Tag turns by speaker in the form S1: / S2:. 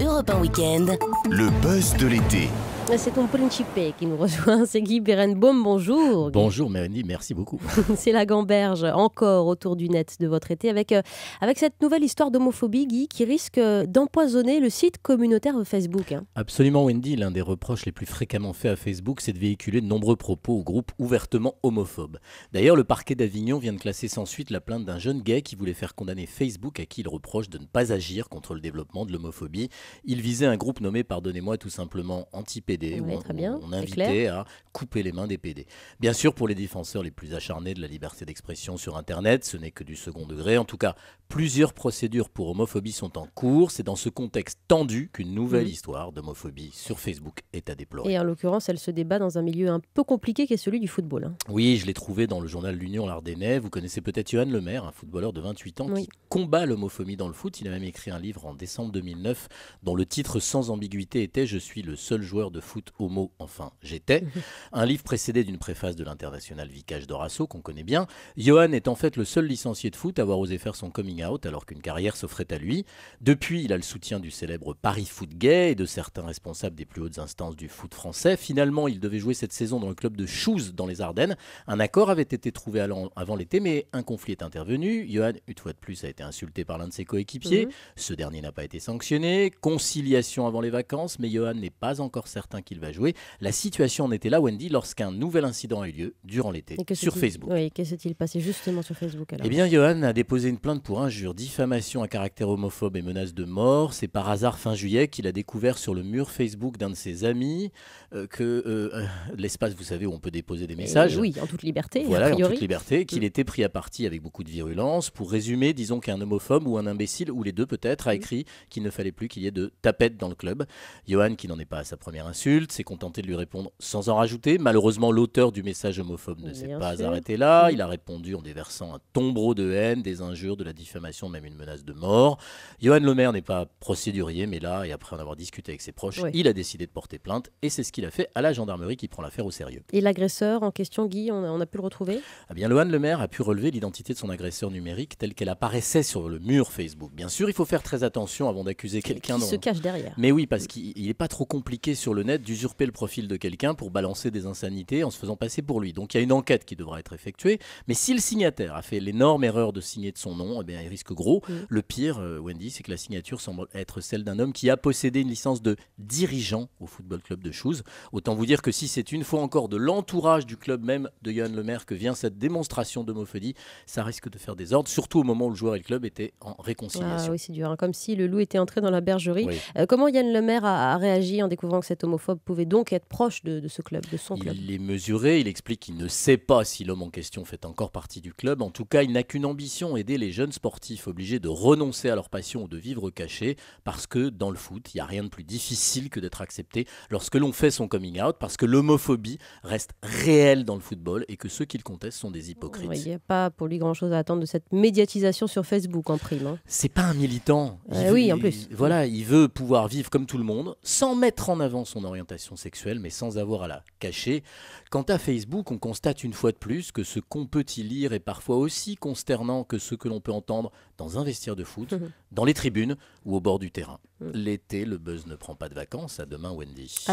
S1: Europe 1
S2: Week-end. Le buzz de l'été.
S1: Bah, c'est ton principe qui nous rejoint, c'est Guy Berenbaum, bonjour.
S2: Bonjour Mélanie, merci beaucoup.
S1: c'est la gamberge, encore autour du net de votre été, avec, euh, avec cette nouvelle histoire d'homophobie, Guy, qui risque euh, d'empoisonner le site communautaire Facebook. Hein.
S2: Absolument Wendy, l'un des reproches les plus fréquemment faits à Facebook, c'est de véhiculer de nombreux propos au groupes ouvertement homophobes. D'ailleurs, le parquet d'Avignon vient de classer sans suite la plainte d'un jeune gay qui voulait faire condamner Facebook à qui il reproche de ne pas agir contre le développement de l'homophobie. Il visait un groupe nommé, pardonnez-moi tout simplement, anti très on, bien, à couper les mains des PD. Bien sûr, pour les défenseurs les plus acharnés de la liberté d'expression sur Internet, ce n'est que du second degré. En tout cas, plusieurs procédures pour homophobie sont en cours. C'est dans ce contexte tendu qu'une nouvelle mmh. histoire d'homophobie sur Facebook est à déplorer. Et en
S1: l'occurrence, elle se débat dans un milieu un peu compliqué qui est celui du football. Hein.
S2: Oui, je l'ai trouvé dans le journal L'Union Lardennais. Vous connaissez peut-être Johan Lemaire, un footballeur de 28 ans qui combat l'homophobie dans le foot. Il a même écrit un livre en décembre 2009 dont le titre sans ambiguïté était Je suis le seul joueur de foot homo, enfin j'étais, un livre précédé d'une préface de l'international Vicage d'Orasso qu'on connaît bien, Johan est en fait le seul licencié de foot à avoir osé faire son coming out alors qu'une carrière s'offrait à lui. Depuis, il a le soutien du célèbre Paris Foot Gay et de certains responsables des plus hautes instances du foot français. Finalement, il devait jouer cette saison dans le club de Chouz dans les Ardennes. Un accord avait été trouvé avant l'été, mais un conflit est intervenu. Johan, une fois de plus, a été insulté par l'un de ses coéquipiers. Mhm. Ce dernier n'a pas été sanctionné. Conciliation avant les vacances, mais Johan n'est pas encore certain qu'il va jouer. La situation en était là, Wendy, lorsqu'un nouvel incident a eu lieu durant l'été sur Facebook.
S1: Oui, que sest passé justement sur Facebook Eh bien,
S2: Johan a déposé une plainte pour injure, diffamation à caractère homophobe et menace de mort. C'est par hasard fin juillet qu'il a découvert sur le mur Facebook d'un de ses amis euh, que euh, euh, l'espace, vous savez, où on peut déposer des messages. oui, en toute liberté. Voilà, en toute liberté, qu'il mm. était pris à partie avec beaucoup de virulence. Pour résumer, disons qu'un homophobe ou un imbécile, ou les deux peut-être, a mm. écrit qu'il ne fallait plus qu'il y ait de tapettes dans le club. Johan, qui n'en est pas à sa première insulte, s'est contenté de lui répondre sans en rajouter. Malheureusement, l'auteur du message homophobe ne s'est pas arrêté là. Il a répondu en déversant un tombereau de haine, des injures, de la diffamation, même une menace de mort. Johan Lemaire n'est pas procédurier, mais là, et après en avoir discuté avec ses proches, il a décidé de porter plainte et c'est ce qu'il a fait à la gendarmerie qui prend l'affaire au sérieux.
S1: Et l'agresseur en question, Guy, on a, pu le retrouver
S2: eh bien, Lohan Lemaire a pu relever l'identité de son agresseur numérique telle qu'elle apparaissait sur le mur Facebook. Bien sûr, il faut faire très attention avant d'accuser quelqu'un. Qui se cache derrière. Mais oui, parce qu'il n'est pas trop compliqué sur le net d'usurper le profil de quelqu'un pour balancer des insanités en se faisant passer pour lui. Donc il y a une enquête qui devra être effectuée, mais si le signataire a fait l'énorme erreur de signer de son nom, eh bien, il risque gros. Mm. Le pire, euh, Wendy, c'est que la signature semble être celle d'un homme qui a possédé une licence de dirigeant au Football Club de Chouz. Autant vous dire que si c'est une fois encore de l'entourage du club même de Yann Lemaire que vient cette démonstration d'homophobie, ça risque de faire des ordres, surtout au moment où le joueur et le club étaient en réconciliation. Ah oui,
S1: c'est dur, hein. comme si le loup était entré dans la bergerie. Euh, comment Yann Lemaire a, a réagi en découvrant que cet pouvait donc être proche de, ce club, de son
S2: il club. Il est mesuré, il explique qu'il ne sait pas si l'homme en question fait encore partie du club. En tout cas, il n'a qu'une ambition, aider les jeunes sportifs obligés de renoncer à leur passion ou de vivre caché parce que dans le foot, il n'y a rien de plus difficile que d'être accepté lorsque l'on fait son coming out, parce que l'homophobie reste réelle dans le football et que ceux qui le contestent sont des hypocrites. Il n'y a
S1: pas pour lui grand-chose à attendre de cette médiatisation sur Facebook en prime. Hein.
S2: C'est pas un militant. Euh, oui, en plus. voilà, il veut pouvoir vivre comme tout le monde, sans mettre en avant son orientation orientation sexuelle, mais sans avoir à la cacher. Quant à Facebook, on constate une fois de plus que ce qu'on peut y lire est parfois aussi consternant que ce que l'on peut entendre dans un vestiaire de foot, mhm. dans les tribunes ou au bord du terrain. Mhm. L'été, le buzz ne prend pas de vacances. À demain, Wendy.